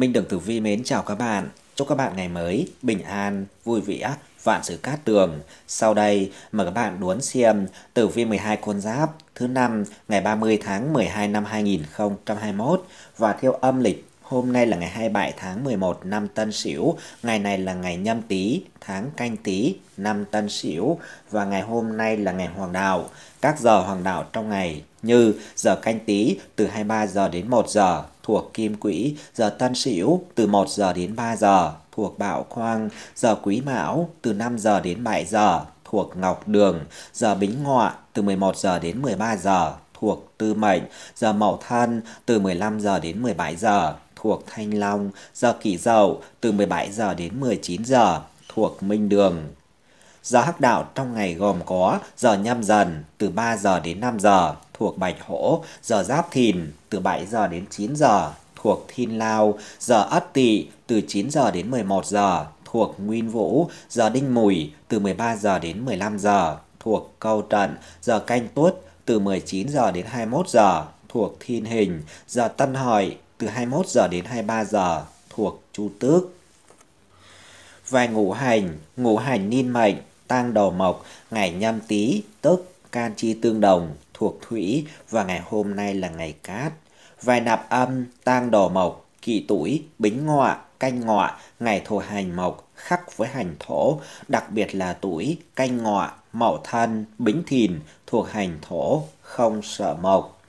Minh Đường Tử Vi mến chào các bạn. Chúc các bạn ngày mới, bình an, vui vẻ, vạn sự cát tường. Sau đây, mời các bạn đón xem Tử Vi 12 con giáp thứ năm ngày 30 tháng 12 năm 2021 và theo âm lịch Hôm nay là ngày 27 tháng 11 năm Tân Sửu, ngày này là ngày Nhâm Tý, tháng Canh Tý, năm Tân Sửu và ngày hôm nay là ngày Hoàng đạo. Các giờ Hoàng đạo trong ngày như giờ Canh Tý từ 23 giờ đến 1 giờ, thuộc Kim Quỹ, giờ Tân Sửu từ 1 giờ đến 3 giờ, thuộc Bạo Khoang, giờ Quý Mão từ 5 giờ đến 7 giờ, thuộc Ngọc Đường, giờ Bính Ngọ từ 11 giờ đến 13 giờ, thuộc Tư Mệnh, giờ Mậu Thân từ 15 giờ đến 17 giờ, thuộc Thanh Long, giờ Kỷ Dậu từ 17 giờ đến 19 giờ, thuộc Minh Đường. Giờ hắc đạo trong ngày gồm có giờ nhâm dần từ 3 giờ đến 5 giờ, thuộc Bạch Hổ, giờ Giáp Thìn từ 7 giờ đến 9 giờ thuộc Thiên Lao, giờ Ất Tỵ từ 9 giờ đến 11 giờ thuộc Nguyên Vũ, giờ Đinh Mùi từ 13 giờ đến 15 giờ thuộc Câu Trận, giờ Canh Tuất từ 19 giờ đến 21 giờ thuộc Thiên Hình, giờ Tân Hợi từ 21 giờ đến 23 giờ thuộc Chu Tước. Về ngũ hành, ngũ hành niên mệnh, tang đầu mộc, ngày nhâm tý, tức can chi tương đồng, thuộc thủy và ngày hôm nay là ngày cát. Vài nạp âm, tang đồ mộc, kỵ tuổi, bính ngọa, canh ngọa, ngày thổ hành mộc, khắc với hành thổ, đặc biệt là tuổi, canh ngọa, mậu thân, bính thìn, thuộc hành thổ, không sợ mộc.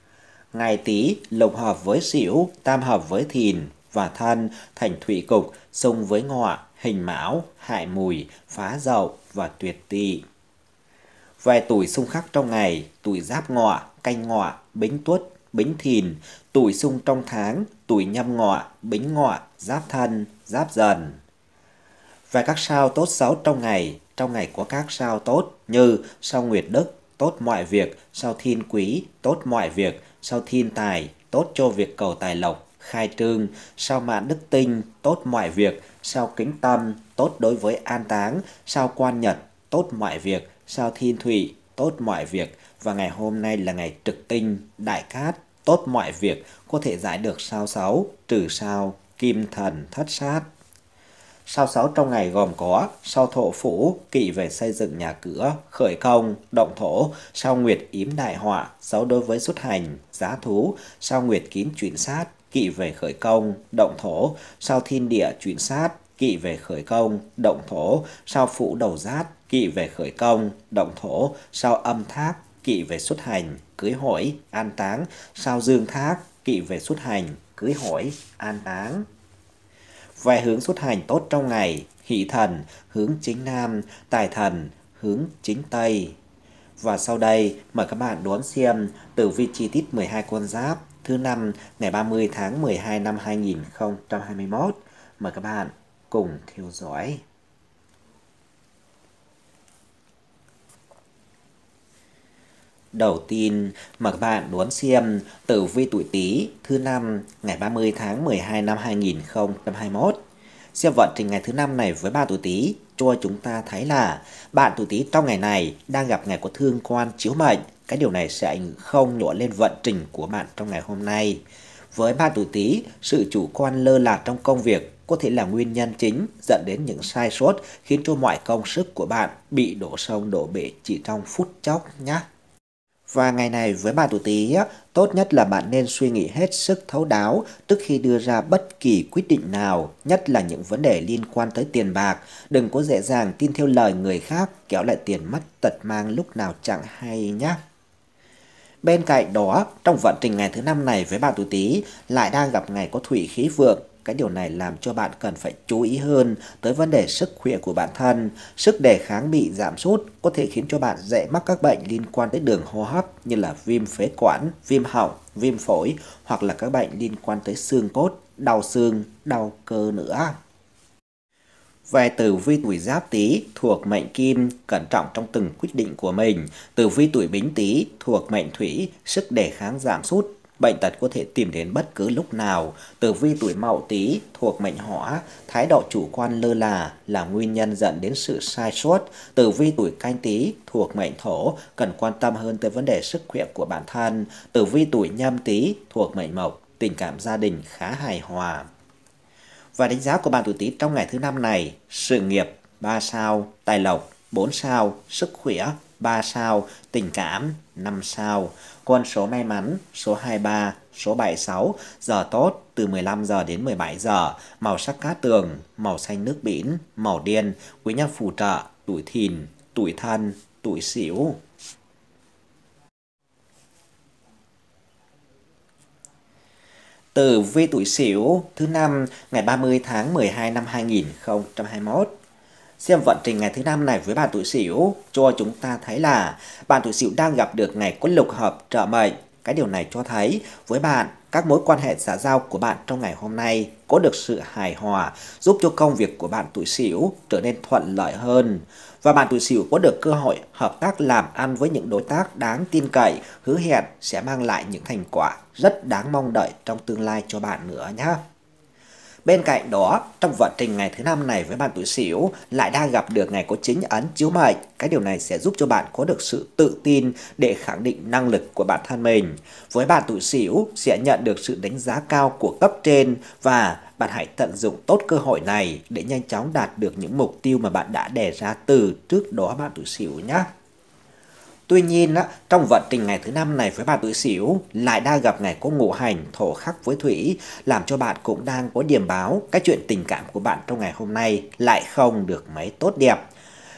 Ngày tý lục hợp với xỉu, tam hợp với thìn và thân, thành thủy cục, xung với ngọa, hình mão, hại mùi, phá dậu và tuyệt tỵ. Vài tuổi xung khắc trong ngày, tuổi giáp ngọ, canh ngọ, bính tuất, bính thìn, tuổi xung trong tháng, tuổi nhâm ngọ, bính ngọ, giáp thân, giáp dần. Và các sao tốt xấu trong ngày, trong ngày có các sao tốt như sao nguyệt đức, tốt mọi việc, sao thiên quý, tốt mọi việc, sao thiên tài, tốt cho việc cầu tài lộc, khai trương, sao mạng đức tinh, tốt mọi việc, sao kính tâm, tốt đối với an táng, sao quan nhật, tốt mọi việc, sao thiên thủy, tốt mọi việc và ngày hôm nay là ngày trực tinh, đại cát, tốt mọi việc có thể giải được sao Sáu trừ sao kim thần thất sát. Sao Sáu trong ngày gồm có sao thổ phủ, kỵ về xây dựng nhà cửa, khởi công, động thổ, sao nguyệt yếm đại họa, xấu đối với xuất hành, giá thú, sao nguyệt kín chuyển sát, kỵ về khởi công, động thổ, sao thiên địa chuyển sát, kỵ về khởi công, động thổ, sao phụ đầu giáp kỵ về khởi công, động thổ, sao âm thác, kỵ về xuất hành, cưới hỏi, an táng, sao dương thác, kỵ về xuất hành, cưới hỏi, an táng. Về hướng xuất hành tốt trong ngày, hỷ thần, hướng chính nam, tài thần, hướng chính tây. Và sau đây, mời các bạn đón xem tử vi chi tiết 12 con giáp thứ năm ngày 30 tháng 12 năm 2021. Mời các bạn cùng theo dõi. Đầu tiên, mời các bạn đón xem tử vi tuổi Tý thứ năm ngày 30 tháng 12 năm 2021. Xem vận trình ngày thứ năm này với ba tuổi Tý cho chúng ta thấy là bạn tuổi Tý trong ngày này đang gặp ngày của thương quan chiếu mệnh. Cái điều này sẽ ảnh không nhỏ lên vận trình của bạn trong ngày hôm nay. Với ba tuổi Tý, sự chủ quan lơ là trong công việc có thể là nguyên nhân chính dẫn đến những sai sót khiến cho mọi công sức của bạn bị đổ sông đổ bể chỉ trong phút chốc nhé. Và ngày này với bà tuổi Tý, tốt nhất là bạn nên suy nghĩ hết sức thấu đáo trước khi đưa ra bất kỳ quyết định nào, nhất là những vấn đề liên quan tới tiền bạc. Đừng có dễ dàng tin theo lời người khác, kéo lại tiền mất tật mang lúc nào chẳng hay nhé. Bên cạnh đó, trong vận trình ngày thứ năm này với bạn tuổi Tý lại đang gặp ngày có thủy khí vượng. Cái điều này làm cho bạn cần phải chú ý hơn tới vấn đề sức khỏe của bản thân. Sức đề kháng bị giảm sút có thể khiến cho bạn dễ mắc các bệnh liên quan tới đường hô hấp như là viêm phế quản, viêm họng, viêm phổi hoặc là các bệnh liên quan tới xương cốt, đau xương, đau cơ nữa. Về tử vi tuổi giáp tý thuộc mệnh kim, cẩn trọng trong từng quyết định của mình. Tử vi tuổi bính tý thuộc mệnh thủy, sức đề kháng giảm sút, bệnh tật có thể tìm đến bất cứ lúc nào. Tử vi tuổi mậu tý thuộc mệnh hỏa, thái độ chủ quan lơ là là nguyên nhân dẫn đến sự sai sót. Tử vi tuổi canh tý thuộc mệnh thổ, cần quan tâm hơn tới vấn đề sức khỏe của bản thân. Tử vi tuổi nhâm tý thuộc mệnh mộc, tình cảm gia đình khá hài hòa và đánh giá của bạn tuổi Tý trong ngày thứ năm này, sự nghiệp 3 sao, tài lộc 4 sao, sức khỏe 3 sao, tình cảm 5 sao. Con số may mắn số 23, số 76, giờ tốt từ 15 giờ đến 17 giờ, màu sắc cá tường, màu xanh nước biển, màu đen, quý nhân phù trợ, tuổi thìn, tuổi thân, tuổi sửu. từ vi tuổi Sửu thứ năm ngày 30 tháng 12 năm 2021. Xem vận trình ngày thứ năm này với bạn tuổi Sửu cho chúng ta thấy là bạn tuổi Sửu đang gặp được ngày có lục hợp trợ mệnh. Cái điều này cho thấy với bạn các mối quan hệ xã giao của bạn trong ngày hôm nay có được sự hài hòa, giúp cho công việc của bạn tuổi Sửu trở nên thuận lợi hơn. Và bạn tuổi Sửu có được cơ hội hợp tác làm ăn với những đối tác đáng tin cậy, hứa hẹn sẽ mang lại những thành quả rất đáng mong đợi trong tương lai cho bạn nữa nhé. Bên cạnh đó, trong vận trình ngày thứ năm này với bạn tuổi Sửu lại đang gặp được ngày có chính ấn chiếu mệnh, cái điều này sẽ giúp cho bạn có được sự tự tin để khẳng định năng lực của bản thân mình. Với bạn tuổi Sửu sẽ nhận được sự đánh giá cao của cấp trên và bạn hãy tận dụng tốt cơ hội này để nhanh chóng đạt được những mục tiêu mà bạn đã đề ra từ trước đó bạn tuổi Sửu nhé. Tuy nhiên, trong vận trình ngày thứ năm này với bà tuổi xỉu lại đang gặp ngày có ngũ hành thổ khắc với thủy làm cho bạn cũng đang có điểm báo các chuyện tình cảm của bạn trong ngày hôm nay lại không được mấy tốt đẹp.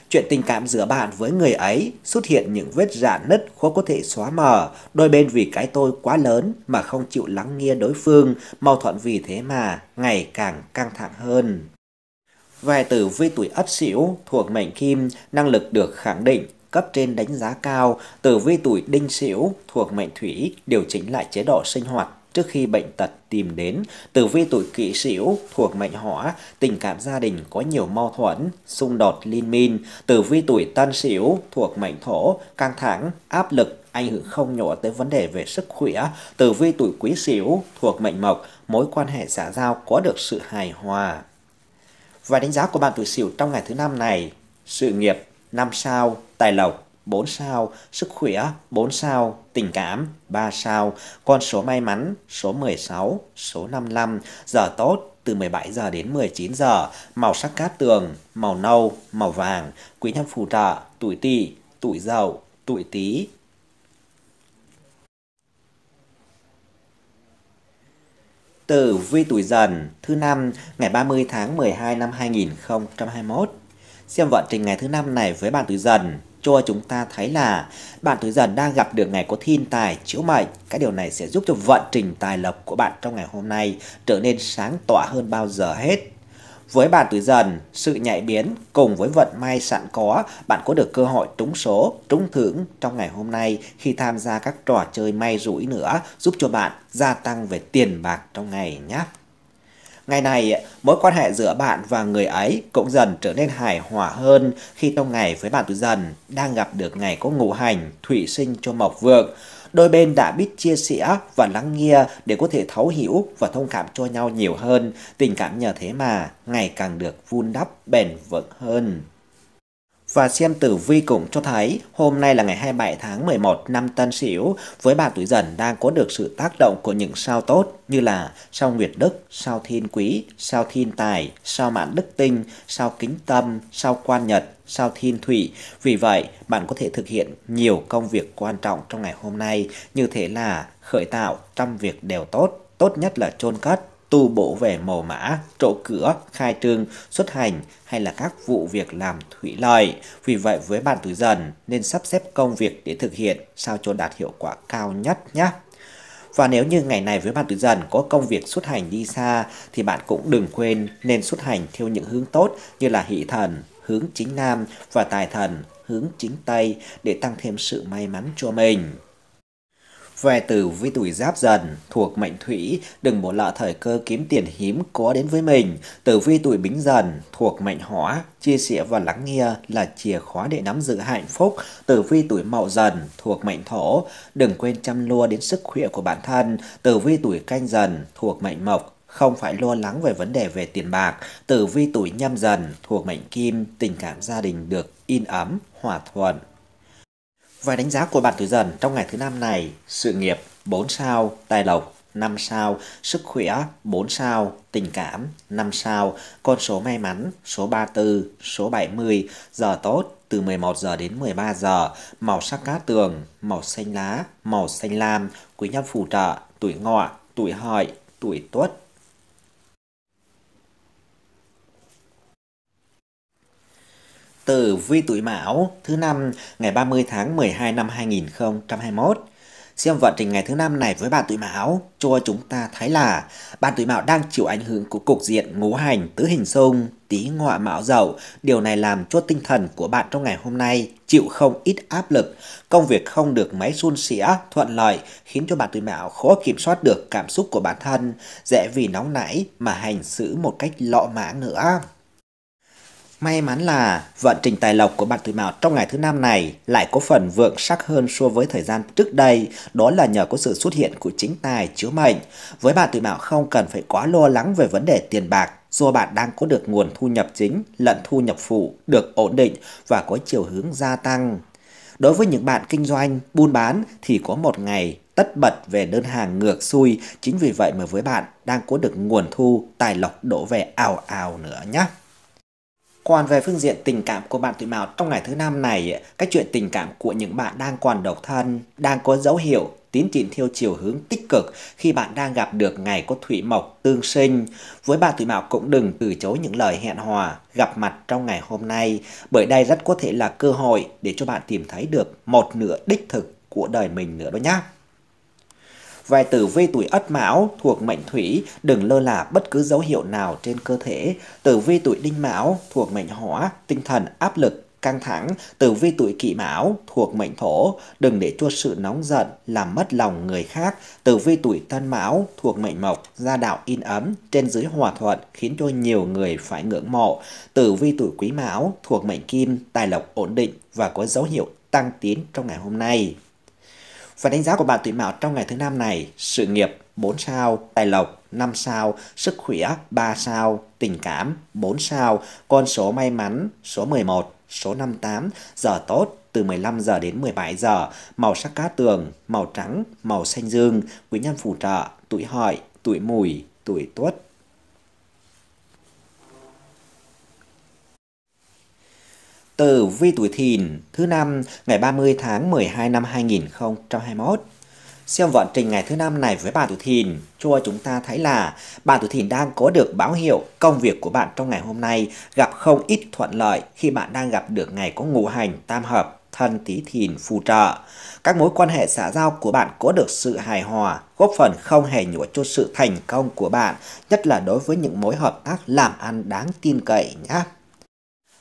Chuyện tình cảm giữa bạn với người ấy xuất hiện những vết rạn nứt khó có thể xóa mờ, đôi bên vì cái tôi quá lớn mà không chịu lắng nghe đối phương, mâu thuẫn vì thế mà ngày càng căng thẳng hơn. Về tử vi tuổi Ất xỉu thuộc mệnh Kim, năng lực được khẳng định cấp trên đánh giá cao, tử vi tuổi đinh sửu thuộc mệnh thủy điều chỉnh lại chế độ sinh hoạt trước khi bệnh tật tìm đến. Tử vi tuổi kỷ sửu thuộc mệnh hỏa, tình cảm gia đình có nhiều mâu thuẫn, xung đột liên minh. Tử vi tuổi tân sửu thuộc mệnh thổ, căng thẳng, áp lực, ảnh hưởng không nhỏ tới vấn đề về sức khỏe. Tử vi tuổi quý sửu thuộc mệnh mộc, mối quan hệ xã giao có được sự hài hòa. Và đánh giá của bạn tuổi sửu trong ngày thứ năm này, sự nghiệp 5 sao, tài lộc 4 sao, sức khỏe 4 sao, tình cảm 3 sao, con số may mắn số 16, số 55, giờ tốt từ 17 giờ đến 19 giờ, màu sắc cát tường, màu nâu, màu vàng, quý nhân phù trợ, tuổi tỵ, tuổi dậu, tuổi tý. từ vi tuổi dần thứ năm ngày 30 tháng 12 năm 2021 Xem vận trình ngày thứ năm này với bạn tuổi dần cho chúng ta thấy là bạn tuổi dần đang gặp được ngày có thiên tài chiếu mệnh. Cái điều này sẽ giúp cho vận trình tài lộc của bạn trong ngày hôm nay trở nên sáng tỏa hơn bao giờ hết. Với bạn tuổi dần, sự nhạy biến cùng với vận may sẵn có, bạn có được cơ hội trúng số, trúng thưởng trong ngày hôm nay khi tham gia các trò chơi may rủi nữa giúp cho bạn gia tăng về tiền bạc trong ngày nhé. Ngày này, mối quan hệ giữa bạn và người ấy cũng dần trở nên hài hòa hơn khi trong ngày với bạn tuổi dần đang gặp được ngày có ngũ hành, thủy sinh cho mộc vượng. Đôi bên đã biết chia sẻ và lắng nghe để có thể thấu hiểu và thông cảm cho nhau nhiều hơn. Tình cảm nhờ thế mà ngày càng được vun đắp bền vững hơn. Và xem tử vi cũng cho thấy hôm nay là ngày 27 tháng 11 năm Tân Sửu với bà tuổi dần đang có được sự tác động của những sao tốt như là sao Nguyệt Đức, sao Thiên Quý, sao Thiên Tài, sao Mạn Đức Tinh, sao Kính Tâm, sao Quan Nhật, sao Thiên Thủy. Vì vậy, bạn có thể thực hiện nhiều công việc quan trọng trong ngày hôm nay như thế là khởi tạo trăm việc đều tốt, tốt nhất là chôn cất tu bổ về mồ mã, trộ cửa, khai trương, xuất hành hay là các vụ việc làm thủy lợi. Vì vậy với bạn tuổi dần nên sắp xếp công việc để thực hiện sao cho đạt hiệu quả cao nhất nhé. Và nếu như ngày này với bạn tuổi dần có công việc xuất hành đi xa thì bạn cũng đừng quên nên xuất hành theo những hướng tốt như là hỷ thần, hướng chính nam và tài thần, hướng chính tây để tăng thêm sự may mắn cho mình. Về từ vi tuổi giáp dần, thuộc mệnh thủy, đừng bỏ lỡ thời cơ kiếm tiền hiếm có đến với mình. Tử vi tuổi bính dần, thuộc mệnh hỏa, chia sẻ và lắng nghe là chìa khóa để nắm giữ hạnh phúc. Tử vi tuổi mậu dần, thuộc mệnh thổ, đừng quên chăm lo đến sức khỏe của bản thân. Tử vi tuổi canh dần, thuộc mệnh mộc, không phải lo lắng về vấn đề về tiền bạc. Tử vi tuổi nhâm dần, thuộc mệnh kim, tình cảm gia đình được in ấm, hòa thuận. Vài đánh giá của bạn tuổi dần trong ngày thứ năm này, sự nghiệp 4 sao, tài lộc 5 sao, sức khỏe 4 sao, tình cảm 5 sao, con số may mắn số 34, số 70, giờ tốt từ 11 giờ đến 13 giờ, màu sắc cá tường, màu xanh lá, màu xanh lam, quý nhân phù trợ, tuổi ngọ, tuổi hợi, tuổi tuất, tử vi tuổi Mão thứ năm ngày 30 tháng 12 năm 2021. Xem vận trình ngày thứ năm này với bạn tuổi Mão cho chúng ta thấy là bạn tuổi Mão đang chịu ảnh hưởng của cục diện ngũ hành tứ hình xung tí ngọ mão dậu. Điều này làm cho tinh thần của bạn trong ngày hôm nay chịu không ít áp lực, công việc không được máy suôn sẻ, thuận lợi khiến cho bạn tuổi mão khó kiểm soát được cảm xúc của bản thân, dễ vì nóng nảy mà hành xử một cách lọ mãng nữa. May mắn là vận trình tài lộc của bạn tuổi Mão trong ngày thứ năm này lại có phần vượng sắc hơn so với thời gian trước đây, đó là nhờ có sự xuất hiện của chính tài chiếu mệnh. Với bạn tuổi Mão không cần phải quá lo lắng về vấn đề tiền bạc do bạn đang có được nguồn thu nhập chính lẫn thu nhập phụ được ổn định và có chiều hướng gia tăng. Đối với những bạn kinh doanh, buôn bán thì có một ngày tất bật về đơn hàng ngược xuôi, chính vì vậy mà với bạn đang có được nguồn thu tài lộc đổ về ảo ảo nữa nhé. Còn về phương diện tình cảm của bạn tuổi Mão trong ngày thứ năm này, các chuyện tình cảm của những bạn đang còn độc thân đang có dấu hiệu tiến triển theo chiều hướng tích cực khi bạn đang gặp được ngày có thủy mộc tương sinh. Với bạn tuổi Mão cũng đừng từ chối những lời hẹn hò gặp mặt trong ngày hôm nay, bởi đây rất có thể là cơ hội để cho bạn tìm thấy được một nửa đích thực của đời mình nữa đó nhé. Vai tử vi tuổi Ất Mão thuộc mệnh Thủy, đừng lơ là bất cứ dấu hiệu nào trên cơ thể. Tử vi tuổi Đinh Mão thuộc mệnh Hỏa, tinh thần áp lực căng thẳng, tử vi tuổi kỷ mão thuộc mệnh thổ, đừng để cho sự nóng giận làm mất lòng người khác. Tử vi tuổi tân mão thuộc mệnh mộc, gia đạo in ấm, trên dưới hòa thuận khiến cho nhiều người phải ngưỡng mộ. Tử vi tuổi quý mão thuộc mệnh kim, tài lộc ổn định và có dấu hiệu tăng tiến trong ngày hôm nay. Và đánh giá của bạn tuổi mão trong ngày thứ năm này, sự nghiệp 4 sao, tài lộc 5 sao, sức khỏe 3 sao, tình cảm 4 sao, con số may mắn số 11, số 58, giờ tốt từ 15 giờ đến 17 giờ, màu sắc cá tường, màu trắng, màu xanh dương, quý nhân phù trợ, tuổi hợi, tuổi mùi, tuổi tuất, tử vi tuổi thìn thứ năm ngày 30 tháng 12 năm 2021. Xem vận trình ngày thứ năm này với bạn tuổi thìn, cho chúng ta thấy là bạn tuổi thìn đang có được báo hiệu công việc của bạn trong ngày hôm nay gặp không ít thuận lợi khi bạn đang gặp được ngày có ngũ hành tam hợp thân tí thìn phù trợ. Các mối quan hệ xã giao của bạn có được sự hài hòa, góp phần không hề nhủa cho sự thành công của bạn, nhất là đối với những mối hợp tác làm ăn đáng tin cậy nhé.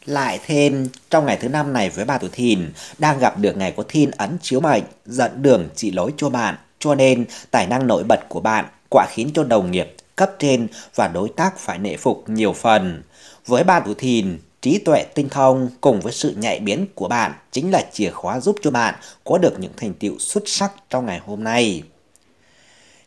Lại thêm, trong ngày thứ năm này với bà tuổi thìn, đang gặp được ngày có thiên ấn chiếu mệnh, dẫn đường chỉ lối cho bạn, cho nên tài năng nổi bật của bạn quả khiến cho đồng nghiệp, cấp trên và đối tác phải nể phục nhiều phần. Với bà tuổi thìn, trí tuệ tinh thông cùng với sự nhạy biến của bạn chính là chìa khóa giúp cho bạn có được những thành tiệu xuất sắc trong ngày hôm nay.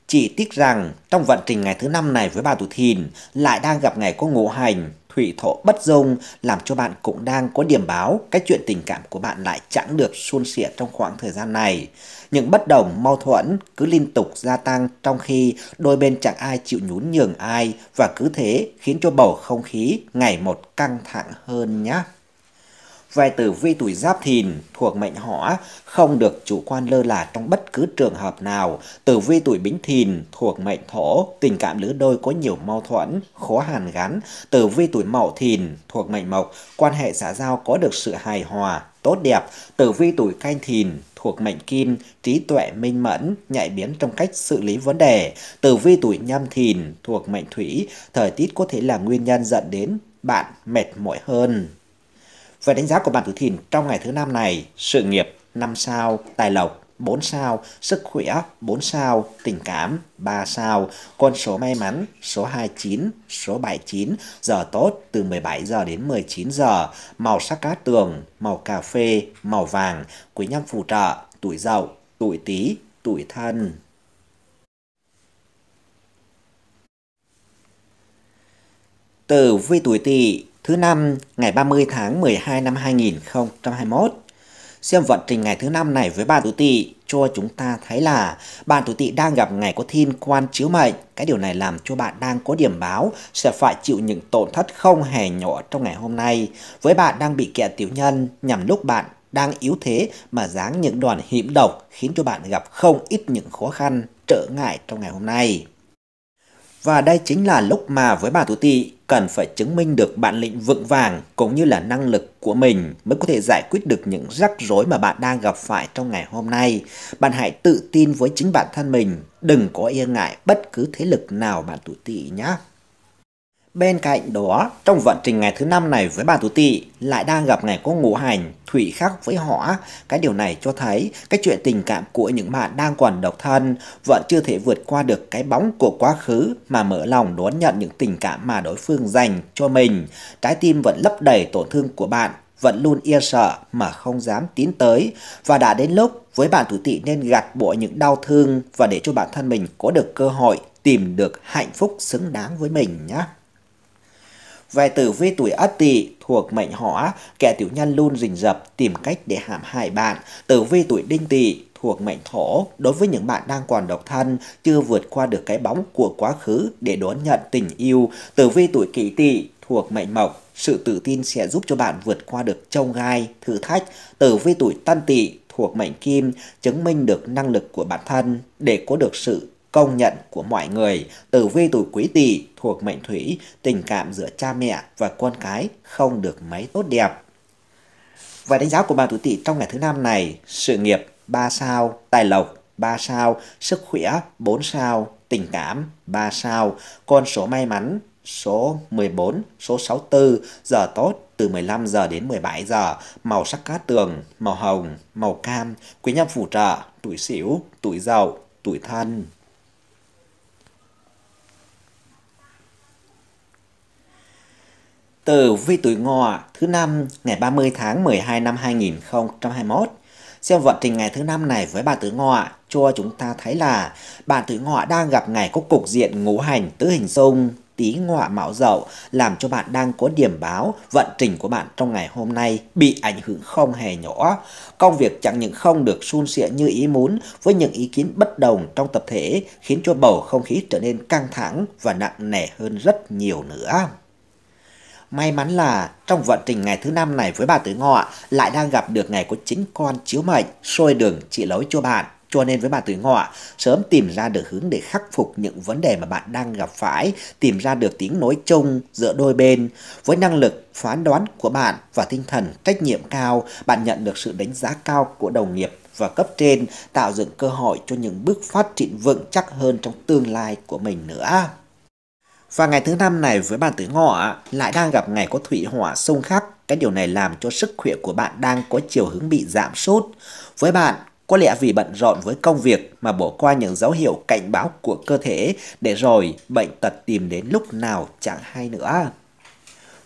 Chỉ tiếc rằng trong vận trình ngày thứ năm này với bà tuổi thìn lại đang gặp ngày có ngũ hành thủy thổ bất dung làm cho bạn cũng đang có điểm báo cái chuyện tình cảm của bạn lại chẳng được suôn sẻ trong khoảng thời gian này. Những bất đồng mâu thuẫn cứ liên tục gia tăng trong khi đôi bên chẳng ai chịu nhún nhường ai và cứ thế khiến cho bầu không khí ngày một căng thẳng hơn nhé về tử vi tuổi giáp thìn thuộc mệnh hỏa không được chủ quan lơ là trong bất cứ trường hợp nào. Tử vi tuổi bính thìn thuộc mệnh thổ, tình cảm lứa đôi có nhiều mâu thuẫn, khó hàn gắn. Tử vi tuổi mậu thìn thuộc mệnh mộc, quan hệ xã giao có được sự hài hòa, tốt đẹp. Tử vi tuổi canh thìn thuộc mệnh kim, trí tuệ minh mẫn, nhạy biến trong cách xử lý vấn đề. Tử vi tuổi nhâm thìn thuộc mệnh thủy, thời tiết có thể là nguyên nhân dẫn đến bạn mệt mỏi hơn. Về đánh giá của bạn tử thìn trong ngày thứ năm này, sự nghiệp 5 sao, tài lộc 4 sao, sức khỏe 4 sao, tình cảm 3 sao, con số may mắn số 29, số 79, giờ tốt từ 17 giờ đến 19 giờ, màu sắc cá tường, màu cà phê, màu vàng, quý nhân phù trợ, tuổi dậu, tuổi tý, tuổi thân. từ vi tuổi tỵ thứ năm ngày 30 tháng 12 năm 2021. Xem vận trình ngày thứ năm này với ba tuổi tỵ cho chúng ta thấy là bạn tuổi tỵ đang gặp ngày có thiên quan chiếu mệnh. Cái điều này làm cho bạn đang có điểm báo sẽ phải chịu những tổn thất không hề nhỏ trong ngày hôm nay. Với bạn đang bị kẹt tiểu nhân nhằm lúc bạn đang yếu thế mà dáng những đòn hiểm độc khiến cho bạn gặp không ít những khó khăn, trở ngại trong ngày hôm nay. Và đây chính là lúc mà với bà Tú Tị cần phải chứng minh được bản lĩnh vững vàng cũng như là năng lực của mình mới có thể giải quyết được những rắc rối mà bạn đang gặp phải trong ngày hôm nay. Bạn hãy tự tin với chính bản thân mình, đừng có e ngại bất cứ thế lực nào bạn Tú Tị nhé. Bên cạnh đó, trong vận trình ngày thứ năm này với bà Tú Tị lại đang gặp ngày có ngũ hành, thủy khắc với họ. Cái điều này cho thấy cái chuyện tình cảm của những bạn đang còn độc thân vẫn chưa thể vượt qua được cái bóng của quá khứ mà mở lòng đón nhận những tình cảm mà đối phương dành cho mình. Trái tim vẫn lấp đầy tổn thương của bạn vẫn luôn e sợ mà không dám tiến tới và đã đến lúc với bạn thủ tị nên gạt bỏ những đau thương và để cho bản thân mình có được cơ hội tìm được hạnh phúc xứng đáng với mình nhé. Vài tử vi tuổi Ất Tỵ thuộc mệnh Hỏa, kẻ tiểu nhân luôn rình rập tìm cách để hãm hại bạn. Tử vi tuổi Đinh Tỵ thuộc mệnh thổ đối với những bạn đang còn độc thân chưa vượt qua được cái bóng của quá khứ để đón nhận tình yêu tử vi tuổi kỷ tỵ thuộc mệnh mộc sự tự tin sẽ giúp cho bạn vượt qua được trông gai thử thách tử vi tuổi tân tỵ thuộc mệnh kim chứng minh được năng lực của bản thân để có được sự công nhận của mọi người. từ vi tuổi quý tỵ thuộc mệnh thủy, tình cảm giữa cha mẹ và con cái không được mấy tốt đẹp. Và đánh giá của bạn tuổi tỵ trong ngày thứ năm này, sự nghiệp 3 sao, tài lộc 3 sao, sức khỏe 4 sao, tình cảm 3 sao, con số may mắn số 14, số 64, giờ tốt từ 15 giờ đến 17 giờ, màu sắc cát tường, màu hồng, màu cam, quý nhân phù trợ, tuổi xỉu tuổi giàu tuổi thân. Từ vi tuổi ngọ thứ năm ngày 30 tháng 12 năm 2021, xem vận trình ngày thứ năm này với bà tử ngọ cho chúng ta thấy là bà tử ngọ đang gặp ngày có cục diện ngũ hành tứ hình xung tí ngọ mão dậu làm cho bạn đang có điểm báo vận trình của bạn trong ngày hôm nay bị ảnh hưởng không hề nhỏ. Công việc chẳng những không được suôn sẻ như ý muốn với những ý kiến bất đồng trong tập thể khiến cho bầu không khí trở nên căng thẳng và nặng nề hơn rất nhiều nữa. May mắn là trong vận trình ngày thứ năm này với bà Tứ Ngọ lại đang gặp được ngày của chính con chiếu mệnh, sôi đường trị lối cho bạn. Cho nên với bà Tứ Ngọ, sớm tìm ra được hướng để khắc phục những vấn đề mà bạn đang gặp phải, tìm ra được tiếng nối chung giữa đôi bên. Với năng lực phán đoán của bạn và tinh thần trách nhiệm cao, bạn nhận được sự đánh giá cao của đồng nghiệp và cấp trên tạo dựng cơ hội cho những bước phát triển vững chắc hơn trong tương lai của mình nữa. Và ngày thứ năm này với bạn tuổi ngọ lại đang gặp ngày có thủy hỏa xung khắc. Cái điều này làm cho sức khỏe của bạn đang có chiều hướng bị giảm sút. Với bạn, có lẽ vì bận rộn với công việc mà bỏ qua những dấu hiệu cảnh báo của cơ thể để rồi bệnh tật tìm đến lúc nào chẳng hay nữa.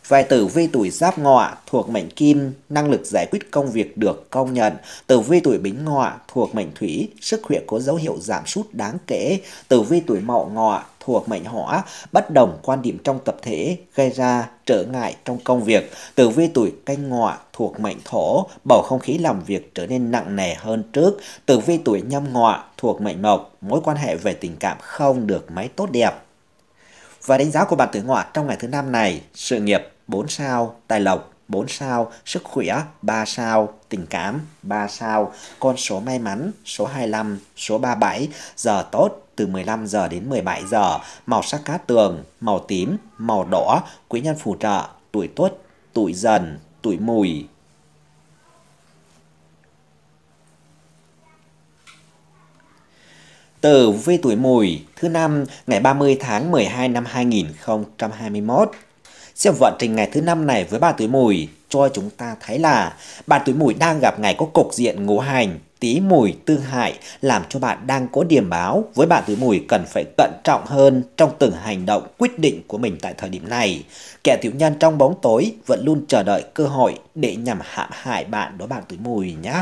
Vài tử vi tuổi giáp ngọ thuộc mệnh kim, năng lực giải quyết công việc được công nhận. Tử vi tuổi bính ngọ thuộc mệnh thủy, sức khỏe có dấu hiệu giảm sút đáng kể. Tử vi tuổi mậu ngọ thuộc mệnh hỏa bất đồng quan điểm trong tập thể gây ra trở ngại trong công việc tử vi tuổi canh ngọ thuộc mệnh thổ bầu không khí làm việc trở nên nặng nề hơn trước tử vi tuổi nhâm ngọ thuộc mệnh mộc mối quan hệ về tình cảm không được mấy tốt đẹp và đánh giá của bạn tử ngọ trong ngày thứ năm này sự nghiệp 4 sao tài lộc 4 sao, sức khỏe 3 sao, tình cảm 3 sao, con số may mắn số 25, số 37, giờ tốt từ 15 giờ đến 17 giờ, màu sắc cát tường, màu tím, màu đỏ, quý nhân phù trợ, tuổi tuất, tuổi dần, tuổi mùi. Tử vi tuổi mùi thứ năm ngày 30 tháng 12 năm 2021. Xem vận trình ngày thứ năm này với bà tuổi mùi cho chúng ta thấy là bà tuổi mùi đang gặp ngày có cục diện ngũ hành tí mùi tương hại làm cho bạn đang có điểm báo với bạn tuổi mùi cần phải cẩn trọng hơn trong từng hành động quyết định của mình tại thời điểm này. Kẻ tiểu nhân trong bóng tối vẫn luôn chờ đợi cơ hội để nhằm hãm hại bạn đối bạn tuổi mùi nhé.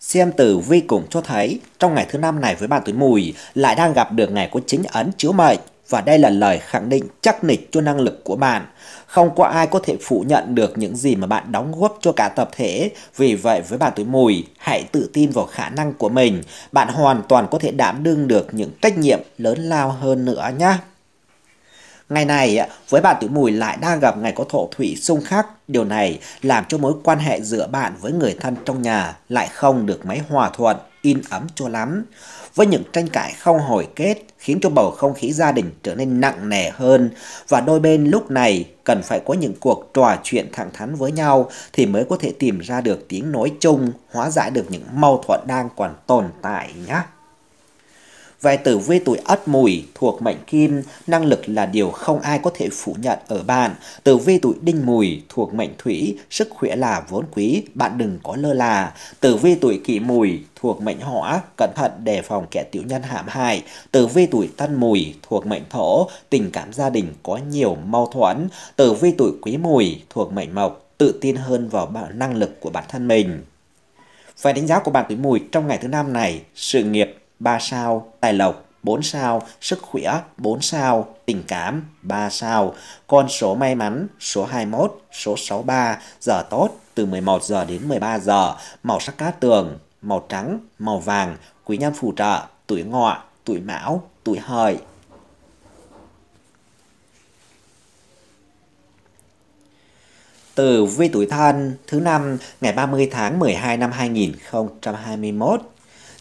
Xem tử vi cũng cho thấy trong ngày thứ năm này với bạn tuổi mùi lại đang gặp được ngày có chính ấn chiếu mệnh và đây là lời khẳng định chắc nịch cho năng lực của bạn. Không có ai có thể phủ nhận được những gì mà bạn đóng góp cho cả tập thể. Vì vậy với bạn tuổi mùi, hãy tự tin vào khả năng của mình. Bạn hoàn toàn có thể đảm đương được những trách nhiệm lớn lao hơn nữa nhé. Ngày này, với bạn tuổi mùi lại đang gặp ngày có thổ thủy xung khắc, điều này làm cho mối quan hệ giữa bạn với người thân trong nhà lại không được mấy hòa thuận, in ấm cho lắm với những tranh cãi không hồi kết khiến cho bầu không khí gia đình trở nên nặng nề hơn và đôi bên lúc này cần phải có những cuộc trò chuyện thẳng thắn với nhau thì mới có thể tìm ra được tiếng nói chung, hóa giải được những mâu thuẫn đang còn tồn tại nhé. Vai tử vi tuổi ất mùi thuộc mệnh kim, năng lực là điều không ai có thể phủ nhận ở bạn. Tử vi tuổi đinh mùi thuộc mệnh thủy, sức khỏe là vốn quý, bạn đừng có lơ là. Tử vi tuổi kỷ mùi thuộc mệnh hỏa, cẩn thận đề phòng kẻ tiểu nhân hãm hại. Tử vi tuổi tân mùi thuộc mệnh thổ, tình cảm gia đình có nhiều mâu thuẫn. Tử vi tuổi quý mùi thuộc mệnh mộc, tự tin hơn vào năng lực của bản thân mình. Về đánh giá của bạn tuổi mùi trong ngày thứ năm này, sự nghiệp 3 sao, tài lộc 4 sao, sức khỏe 4 sao, tình cảm 3 sao, con số may mắn số 21, số 63, giờ tốt từ 11 giờ đến 13 giờ, màu sắc cát tường, màu trắng, màu vàng, quý nhân phù trợ, tuổi ngọ, tuổi mão, tuổi hợi. từ vi tuổi thân thứ năm ngày 30 tháng 12 năm 2021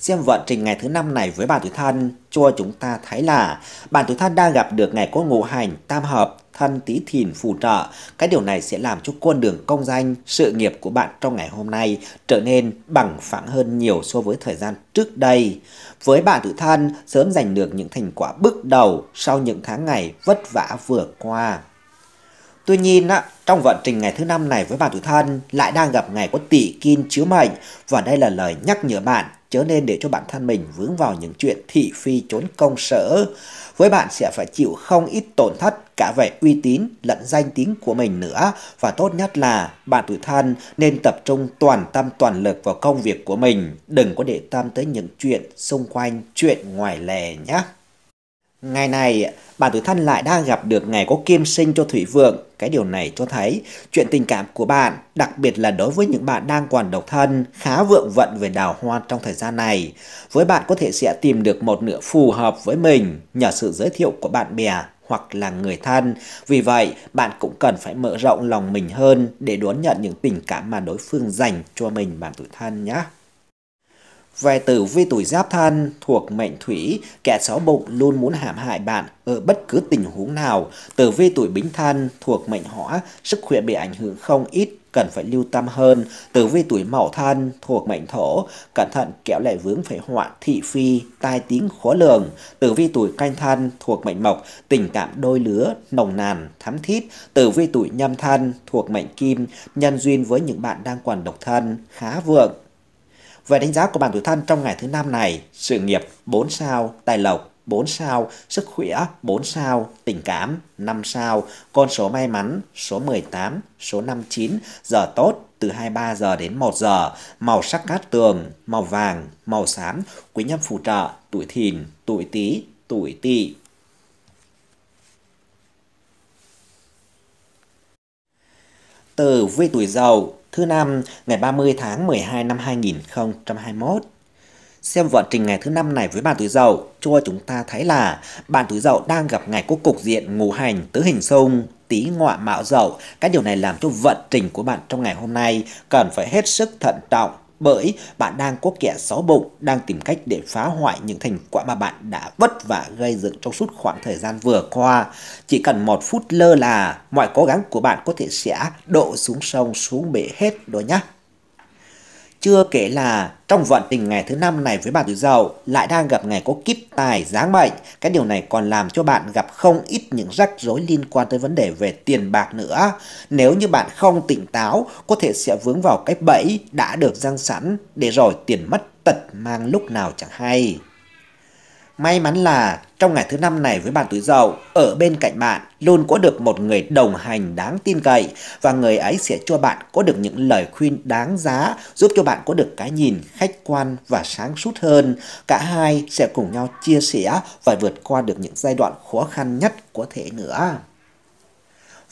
xem vận trình ngày thứ năm này với bàn tuổi thân cho chúng ta thấy là bàn tuổi thân đang gặp được ngày có ngũ hành tam hợp thân tí thìn phù trợ. Cái điều này sẽ làm cho con đường công danh, sự nghiệp của bạn trong ngày hôm nay trở nên bằng phẳng hơn nhiều so với thời gian trước đây. Với bạn tự thân, sớm giành được những thành quả bước đầu sau những tháng ngày vất vả vừa qua. Tuy nhiên, á, trong vận trình ngày thứ năm này với bạn tuổi thân lại đang gặp ngày có tỷ kim chiếu mệnh và đây là lời nhắc nhở bạn chớ nên để cho bản thân mình vướng vào những chuyện thị phi trốn công sở. Với bạn sẽ phải chịu không ít tổn thất cả về uy tín lẫn danh tiếng của mình nữa và tốt nhất là bạn tuổi thân nên tập trung toàn tâm toàn lực vào công việc của mình, đừng có để tâm tới những chuyện xung quanh, chuyện ngoài lề nhé. Ngày này, bà Tử Thân lại đang gặp được ngày có kim sinh cho Thủy Vượng. Cái điều này cho thấy chuyện tình cảm của bạn, đặc biệt là đối với những bạn đang còn độc thân, khá vượng vận về đào hoa trong thời gian này. Với bạn có thể sẽ tìm được một nửa phù hợp với mình nhờ sự giới thiệu của bạn bè hoặc là người thân. Vì vậy, bạn cũng cần phải mở rộng lòng mình hơn để đón nhận những tình cảm mà đối phương dành cho mình bạn tuổi thân nhé. Về tử vi tuổi giáp thân thuộc mệnh thủy, kẻ xấu bụng luôn muốn hãm hại bạn ở bất cứ tình huống nào. Tử vi tuổi bính thân thuộc mệnh hỏa, sức khỏe bị ảnh hưởng không ít, cần phải lưu tâm hơn. Tử vi tuổi mậu thân thuộc mệnh thổ, cẩn thận kẻo lại vướng phải họa thị phi, tai tiếng khó lường. Tử vi tuổi canh thân thuộc mệnh mộc, tình cảm đôi lứa, nồng nàn, thắm thiết. Tử vi tuổi nhâm thân thuộc mệnh kim, nhân duyên với những bạn đang còn độc thân, khá vượng. Về đánh giá của bản tuổi thân trong ngày thứ năm này, sự nghiệp 4 sao, tài lộc 4 sao, sức khỏe 4 sao, tình cảm 5 sao, con số may mắn số 18, số 59, giờ tốt từ 23 giờ đến 1 giờ, màu sắc cát tường, màu vàng, màu xám, quý nhân phù trợ, tuổi thìn, tuổi tý, tuổi tỵ. từ vi tuổi dậu thứ năm ngày 30 tháng 12 năm 2021. Xem vận trình ngày thứ năm này với bàn tuổi dậu, cho chúng ta thấy là bàn tuổi dậu đang gặp ngày quốc cục diện ngũ hành tứ hình xung, tí ngọa mạo dậu. các điều này làm cho vận trình của bạn trong ngày hôm nay cần phải hết sức thận trọng bởi bạn đang có kẻ xấu bụng, đang tìm cách để phá hoại những thành quả mà bạn đã vất vả gây dựng trong suốt khoảng thời gian vừa qua. Chỉ cần một phút lơ là, mọi cố gắng của bạn có thể sẽ đổ xuống sông, xuống bể hết đó nhé. Chưa kể là trong vận tình ngày thứ năm này với bạn tuổi dậu lại đang gặp ngày có kiếp tài giáng mệnh. Cái điều này còn làm cho bạn gặp không ít những rắc rối liên quan tới vấn đề về tiền bạc nữa. Nếu như bạn không tỉnh táo, có thể sẽ vướng vào cái bẫy đã được răng sẵn để rồi tiền mất tật mang lúc nào chẳng hay. May mắn là trong ngày thứ năm này với bạn túi dầu, ở bên cạnh bạn luôn có được một người đồng hành đáng tin cậy và người ấy sẽ cho bạn có được những lời khuyên đáng giá giúp cho bạn có được cái nhìn khách quan và sáng suốt hơn. Cả hai sẽ cùng nhau chia sẻ và vượt qua được những giai đoạn khó khăn nhất có thể nữa.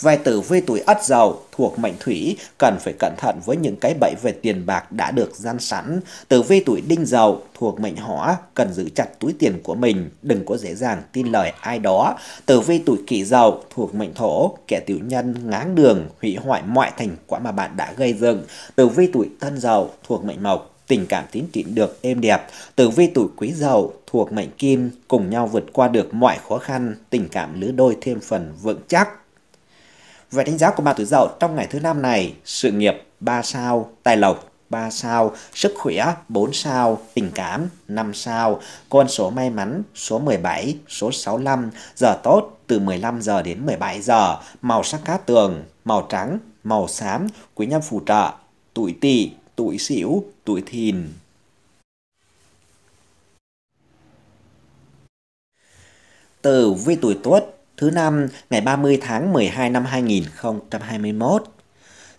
Vài tử vi tuổi ất giàu thuộc mệnh thủy cần phải cẩn thận với những cái bẫy về tiền bạc đã được gian sẵn. Tử vi tuổi đinh giàu thuộc mệnh hỏa cần giữ chặt túi tiền của mình, đừng có dễ dàng tin lời ai đó. Tử vi tuổi kỷ giàu thuộc mệnh thổ, kẻ tiểu nhân ngáng đường, hủy hoại mọi thành quả mà bạn đã gây dựng. Tử vi tuổi tân giàu thuộc mệnh mộc tình cảm tiến triển được êm đẹp, tử vi tuổi quý giàu thuộc mệnh kim cùng nhau vượt qua được mọi khó khăn, tình cảm lứa đôi thêm phần vững chắc. Về đánh giá của bà tuổi dậu trong ngày thứ năm này, sự nghiệp 3 sao, tài lộc 3 sao, sức khỏe 4 sao, tình cảm 5 sao, con số may mắn số 17, số 65, giờ tốt từ 15 giờ đến 17 giờ, màu sắc cá tường, màu trắng, màu xám, quý nhân phù trợ, tuổi tỵ, tuổi sửu, tuổi thìn. từ vi tuổi tuất Thứ năm, ngày 30 tháng 12 năm 2021.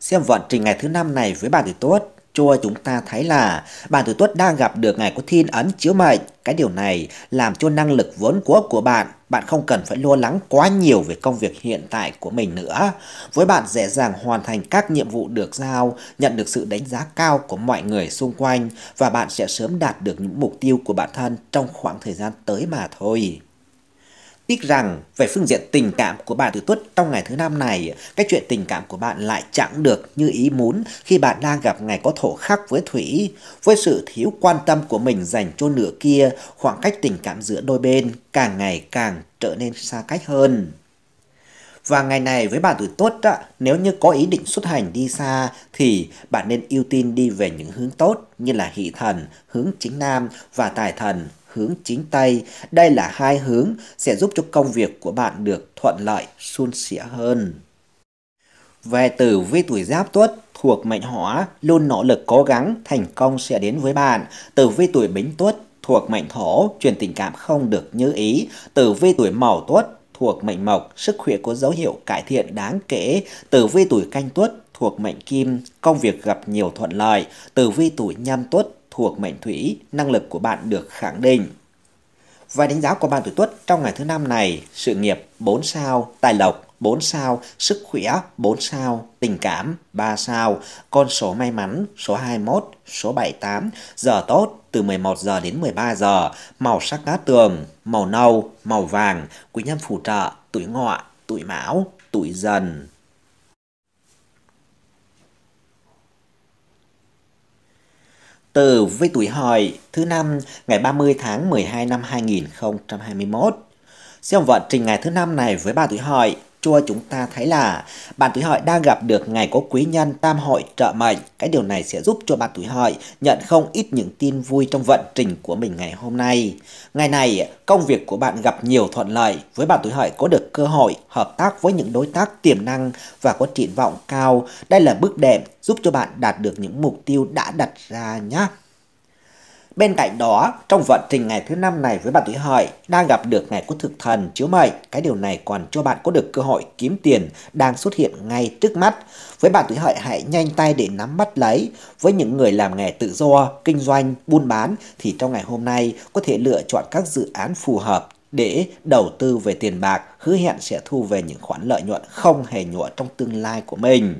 Xem vận trình ngày thứ năm này với bạn tuổi tuất, cho chúng ta thấy là bạn tuổi tuất đang gặp được ngày có thiên ấn chiếu mệnh. Cái điều này làm cho năng lực vốn của của bạn, bạn không cần phải lo lắng quá nhiều về công việc hiện tại của mình nữa. Với bạn dễ dàng hoàn thành các nhiệm vụ được giao, nhận được sự đánh giá cao của mọi người xung quanh và bạn sẽ sớm đạt được những mục tiêu của bản thân trong khoảng thời gian tới mà thôi. Tiếc rằng về phương diện tình cảm của bạn Từ Tuất trong ngày thứ năm này, cái chuyện tình cảm của bạn lại chẳng được như ý muốn khi bạn đang gặp ngày có thổ khắc với Thủy. Với sự thiếu quan tâm của mình dành cho nửa kia, khoảng cách tình cảm giữa đôi bên càng ngày càng trở nên xa cách hơn. Và ngày này với bạn tuổi tốt đó, nếu như có ý định xuất hành đi xa thì bạn nên ưu tiên đi về những hướng tốt như là hỷ thần, hướng chính nam và tài thần, hướng chính tây Đây là hai hướng sẽ giúp cho công việc của bạn được thuận lợi, suôn sẻ hơn. Về tử vi tuổi giáp tuất thuộc mệnh hỏa, luôn nỗ lực cố gắng, thành công sẽ đến với bạn. Tử vi tuổi bính tuất thuộc mệnh thổ, truyền tình cảm không được như ý. Tử vi tuổi mậu tuất thuộc mệnh mộc, sức khỏe có dấu hiệu cải thiện đáng kể. Tử vi tuổi canh tuất thuộc mệnh kim, công việc gặp nhiều thuận lợi. Tử vi tuổi nhâm tuất thuộc mệnh thủy, năng lực của bạn được khẳng định. Và đánh giá của bạn tuổi tuất trong ngày thứ năm này, sự nghiệp 4 sao, tài lộc 4 sao, sức khỏe 4 sao, tình cảm 3 sao, con số may mắn số 21, số 78, giờ tốt từ 11 giờ đến 13 giờ, màu sắc lá tường, màu nâu, màu vàng, quý nhân phù trợ, tuổi ngọ, tuổi mão, tuổi dần. từ với tuổi hỏi thứ năm ngày 30 tháng 12 năm 2021. Xem vận trình ngày thứ năm này với ba tuổi hỏi cho chúng ta thấy là bạn tuổi hợi đang gặp được ngày có quý nhân tam hội trợ mệnh. Cái điều này sẽ giúp cho bạn tuổi hợi nhận không ít những tin vui trong vận trình của mình ngày hôm nay. Ngày này, công việc của bạn gặp nhiều thuận lợi. Với bạn tuổi hợi có được cơ hội hợp tác với những đối tác tiềm năng và có triển vọng cao. Đây là bước đệm giúp cho bạn đạt được những mục tiêu đã đặt ra nhé. Bên cạnh đó, trong vận trình ngày thứ năm này với bạn tuổi hợi đang gặp được ngày của thực thần chiếu mệnh, cái điều này còn cho bạn có được cơ hội kiếm tiền đang xuất hiện ngay trước mắt. Với bạn tuổi hợi hãy nhanh tay để nắm bắt lấy. Với những người làm nghề tự do, kinh doanh, buôn bán thì trong ngày hôm nay có thể lựa chọn các dự án phù hợp để đầu tư về tiền bạc, hứa hẹn sẽ thu về những khoản lợi nhuận không hề nhụa trong tương lai của mình.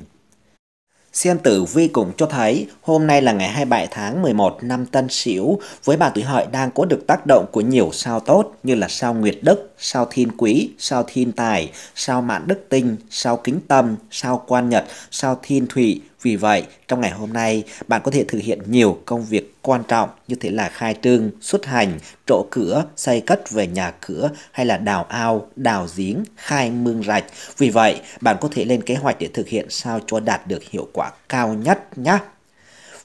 Xem tử vi cũng cho thấy hôm nay là ngày 27 tháng 11 năm Tân Sửu với bà tuổi hợi đang có được tác động của nhiều sao tốt như là sao Nguyệt Đức, sao Thiên Quý, sao Thiên Tài, sao Mạn Đức Tinh, sao Kính Tâm, sao Quan Nhật, sao Thiên Thủy, vì vậy, trong ngày hôm nay, bạn có thể thực hiện nhiều công việc quan trọng như thế là khai trương, xuất hành, trổ cửa, xây cất về nhà cửa hay là đào ao, đào giếng, khai mương rạch. Vì vậy, bạn có thể lên kế hoạch để thực hiện sao cho đạt được hiệu quả cao nhất nhé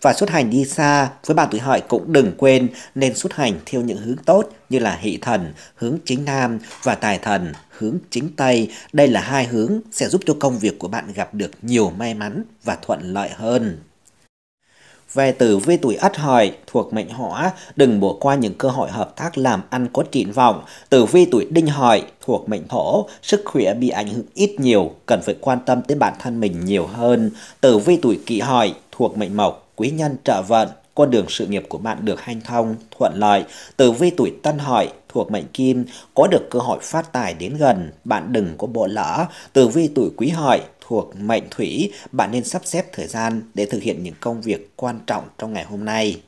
và xuất hành đi xa với bạn tuổi hợi cũng đừng quên nên xuất hành theo những hướng tốt như là hỷ thần, hướng chính nam và tài thần, hướng chính Tây. Đây là hai hướng sẽ giúp cho công việc của bạn gặp được nhiều may mắn và thuận lợi hơn. Về tử vi tuổi Ất Hợi thuộc mệnh Hỏa, đừng bỏ qua những cơ hội hợp tác làm ăn có triển vọng. Tử vi tuổi Đinh Hợi thuộc mệnh Thổ, sức khỏe bị ảnh hưởng ít nhiều, cần phải quan tâm tới bản thân mình nhiều hơn. Tử vi tuổi Kỷ Hợi thuộc mệnh Mộc, quý nhân trợ vận, con đường sự nghiệp của bạn được hanh thông, thuận lợi, tử vi tuổi tân hợi thuộc mệnh kim có được cơ hội phát tài đến gần, bạn đừng có bộ lỡ, tử vi tuổi quý hợi thuộc mệnh thủy, bạn nên sắp xếp thời gian để thực hiện những công việc quan trọng trong ngày hôm nay.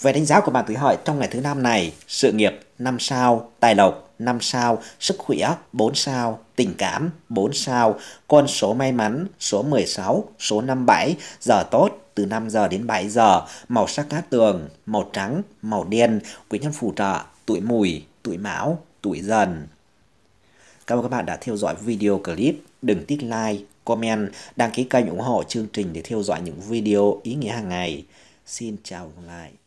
Về đánh giá của bạn tuổi hợi trong ngày thứ năm này, sự nghiệp 5 sao, tài lộc 5 sao, sức khỏe 4 sao, tình cảm 4 sao, con số may mắn số 16, số 57, giờ tốt từ 5 giờ đến 7 giờ, màu sắc cát tường, màu trắng, màu đen, quý nhân phù trợ, tuổi mùi, tuổi mão, tuổi dần. Cảm ơn các bạn đã theo dõi video clip. Đừng tích like, comment, đăng ký kênh ủng hộ chương trình để theo dõi những video ý nghĩa hàng ngày. Xin chào và hẹn gặp lại.